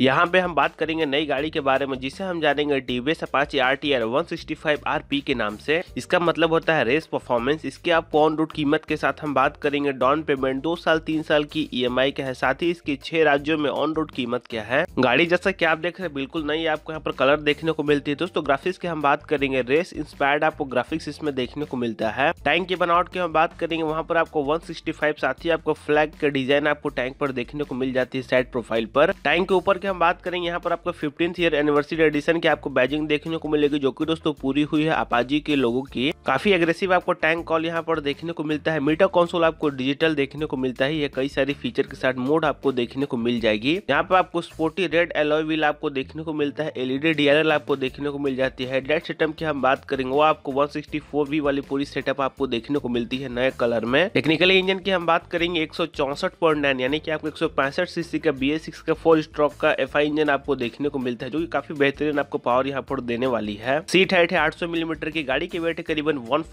यहाँ पे हम बात करेंगे नई गाड़ी के बारे में जिसे हम जानेंगे TVS Apache R T R one sixty five R P के नाम से इसका मतलब होता है रेस परफॉर्मेंस इसके आप ऑन रोड कीमत के साथ हम बात करेंगे डाउन पेमेंट दो साल तीन साल की ई एम आई का है साथ ही इसकी छह राज्यों में ऑन रोड कीमत क्या है गाड़ी जैसा की आप देख रहे हैं बिल्कुल नई आपको यहाँ पर कलर देखने को मिलती है दोस्तों ग्राफिक्स की हम बात करेंगे रेस इंस्पायर्ड आपको ग्राफिक्स इसमें देखने को मिलता है टैंक की बनावट की हम बात करेंगे वहाँ पर आपको 165 साथ ही आपको फ्लैग का डिजाइन आपको टैंक पर देखने को मिल जाती है साइड प्रोफाइल पर टैंक के ऊपर के हम बात करें यहाँ पर आपको फिफ्टीन ईयर एनिवर्सरी एडिशन की आपको बैजिंग देखने को मिलेगी जो कि दोस्तों पूरी हुई है अपाजी के लोगों की काफी एग्रेसिव आपको टैंक कॉल यहाँ पर देखने को मिलता है मीटर कंसोल आपको डिजिटल देखने को मिलता है ये कई सारी फीचर के साथ मोड आपको देखने को मिल जाएगी यहाँ पर आपको स्पोर्टी रेड एलॉय व्हील आपको देखने को मिलता है एलईडी डीएलएल e आपको देखने को मिल जाती है हेडलाइट सेटअप की हम बात करेंगे वो आपको वन वी वाली पूरी सेटअप आपको देखने को मिलती है नए कलर में टेक्निकली इंजन की हम बात करेंगे एक यानी कि आपको एक सौ सीसी का बी का फोर स्ट्रॉक का एफ इंजन आपको देखने को मिलता है जो कि काफी बेहतरीन आपको पावर यहाँ पर देने वाली है सीट हाइट है आठ मिलीमीटर की गाड़ी की वेट है करीबन वन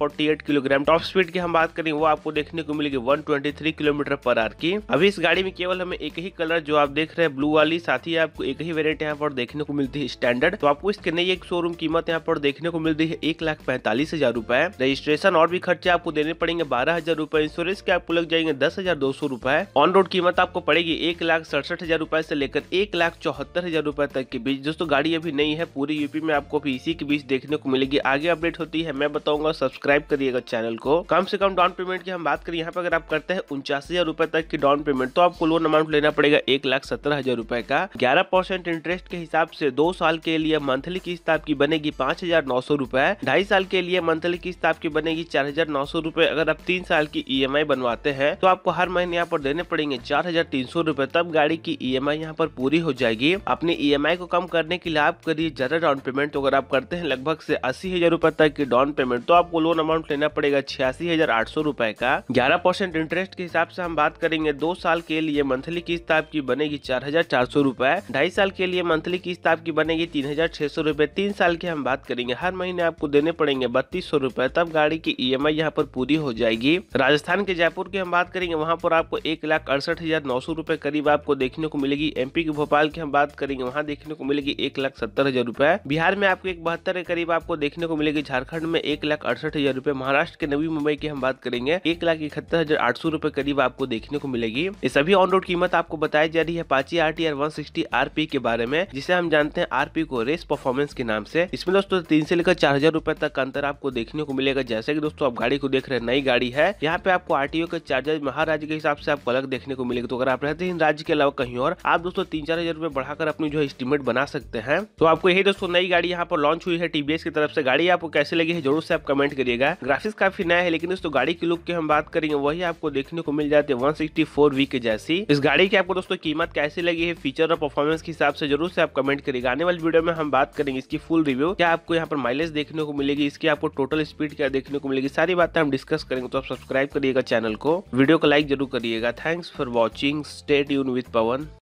किलोग्राम टॉप स्पीड की हम बात करें वो आपको देखने को मिलेगी वन किलोमीटर पर आर की अभी इस गाड़ी में केवल हमें एक ही कलर जो आप देख रहे हैं ब्लू वाली साथ ही आपको एक ही वेरियंट यहाँ पर देखने को मिलती है स्टैंडर्ड तो आपको इसके नई एक शोरूम कीमत यहाँ पर देखने को मिलती है एक लाख पैंतालीस हजार रूपए रजिस्ट्रेशन और भी खर्चे आपको देने पड़ेंगे बारह हजार रूपए इंश्योरेंस के आपको लग जाएंगे दस हजार दो सौ रूपए ऑन रोड कीमत आपको पड़ेगी एक लाख सड़सठ हजार रूपए से लेकर एक लाख लाख चौहत्तर हज़ार रुपए तक के बीच दोस्तों गाड़ी अभी नई है पूरी यूपी में आपको भी इसी के बीच देखने को मिलेगी आगे अपडेट होती है मैं बताऊंगा सब्सक्राइब करिएगा चैनल को कम से कम डाउन पेमेंट की हम बात करें यहाँ पर अगर आप करते हैं उनचास हज़ार रुपए तक की डाउन पेमेंट तो आपको लोन अमाउंट लेना पड़ेगा एक लाख सत्तर हज़ार रुपए का ग्यारह परसेंट इंटरेस्ट के हिसाब से दो साल के लिए मंथली किस्त आपकी बनेगी पांच हजार नौ सौ रुपए ढाई साल के लिए मंथली किस्त आपकी बनेगी चार हजार नौ सौ रुपए अगर आप तीन साल की आई e बनवाते हैं तो आपको हर महीने यहाँ पर देने पड़ेंगे चार हजार तीन सौ रुपए तब गाड़ी की आई e यहाँ पर पूरी हो जाएगी अपने ई e को कम करने के लिए आप करिए ज्यादा डाउन पेमेंट तो अगर आप करते हैं लगभग से अस्सी हजार रूपए तक की डाउन पेमेंट तो आपको लोन अमाउंट लेना पड़ेगा छियासी हजार आठ सौ रूपए का ग्यारह परसेंट इंटरेस्ट के हिसाब से हम बात करेंगे दो साल के लिए मंथली किस्त आपकी बनेगी चार हजार चार सौ रूपए ढाई साल के लिए मंथली किस्त आपकी बनेगी तीन हजार छह सौ रूपए तीन साल की हम बात करेंगे हर महीने आपको देने पड़ेंगे बत्तीस सौ रूपए तब गाड़ी की ई एम आई यहाँ पर पूरी हो जाएगी राजस्थान के जयपुर की हम बात करेंगे वहाँ पर आपको एक लाख अड़सठ हजार नौ सौ रूपए करीब आपको देखने को मिलेगी एमपी के भोपाल साल की हम बात करेंगे वहाँ देखने को मिलेगी एक लाख सत्तर हजार रुपए बिहार में आपको एक बहत्तर के करीब आपको देखने को मिलेगी झारखंड में एक लाख अड़सठ हजार रुपए महाराष्ट्र के नवी मुंबई की हम बात करेंगे एक लाख इकहत्तर हजार आठ सौ रुपए करीब आपको देखने को मिलेगी ये सभी ऑन रोड कीमत आपको बताई जा रही है Apache R T R one sixty R P के बारे में जिसे हम जानते हैं आर पी को रेस परफॉर्मेंस के नाम से इसमें दोस्तों तीन से लेकर चार हजार रुपए तक का अंतर आपको देखने को मिलेगा जैसे की दोस्तों आप गाड़ी को देख रहे हैं नई गाड़ी है यहाँ पे आपको आर टी ओ के चार्जेज महाराज के हिसाब से आपको अलग देखने को मिलेगा तो अगर आप रहते हैं राज्य के अलावा कहीं और आप दोस्तों तीन चार हजार रुपये बढ़ाकर अपनी जो है एस्टिमेट बना सकते हैं तो आपको यही दोस्तों नई गाड़ी यहाँ पर लॉन्च हुई है टीबीएस की तरफ से गाड़ी आपको कैसे लगी है जरूर से आप कमेंट करिएगा ग्राफिक्स काफी नया है लेकिन दोस्तों गाड़ी की लुक की हम बात करेंगे वही आपको देखने को मिल जाती है वन सिक्सटी के जैसी इस गाड़ी की आपको दोस्तों कीमत कैसे लगी है फीचर और परफॉर्मेंस के हिसाब से जरूर से आप कमेंट करिएगा आने वाली वीडियो में हम बात करेंगे इसकी फुल रिव्यू क्या आपको यहाँ पर माइलेज देखने को मिलेगी इसकी आपको टोटल स्पीड क्या देखने को मिलेगी सारी बातें हम डिस्कस करेंगे तो आप सब्सक्राइब करिएगा चैनल को वीडियो को लाइक जरूर करिएगा थैंक्स फॉर वॉचिंग स्टेट यून विथ पवन